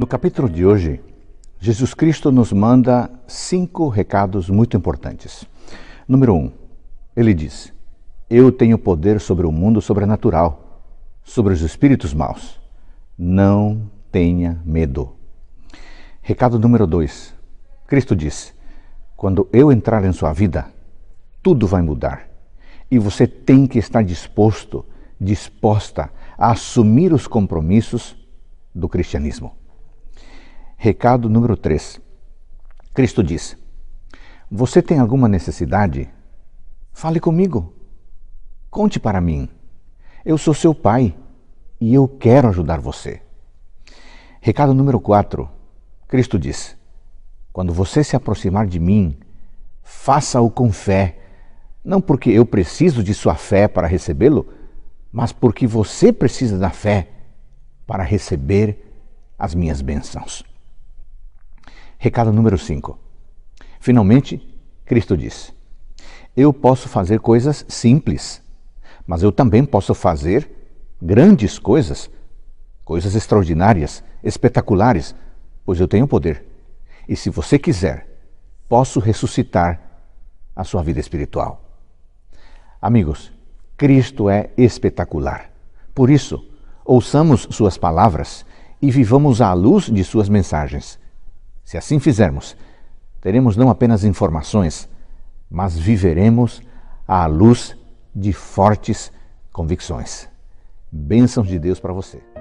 No capítulo de hoje, Jesus Cristo nos manda cinco recados muito importantes. Número um, ele diz: Eu tenho poder sobre o mundo sobrenatural, sobre os espíritos maus. Não tenha medo. Recado número dois: Cristo diz: Quando eu entrar em sua vida, tudo vai mudar. E você tem que estar disposto, disposta a assumir os compromissos do cristianismo. Recado número 3. Cristo diz: Você tem alguma necessidade? Fale comigo. Conte para mim. Eu sou seu pai e eu quero ajudar você. Recado número 4. Cristo diz: Quando você se aproximar de mim, faça-o com fé, não porque eu preciso de sua fé para recebê-lo, mas porque você precisa da fé para receber as minhas bênçãos. Recado número 5. Finalmente, Cristo disse: Eu posso fazer coisas simples, mas eu também posso fazer grandes coisas, coisas extraordinárias, espetaculares, pois eu tenho poder. E se você quiser, posso ressuscitar a sua vida espiritual. Amigos, Cristo é espetacular. Por isso, ouçamos Suas palavras e vivamos à luz de Suas mensagens. Se assim fizermos, teremos não apenas informações, mas viveremos à luz de fortes convicções. Bênçãos de Deus para você.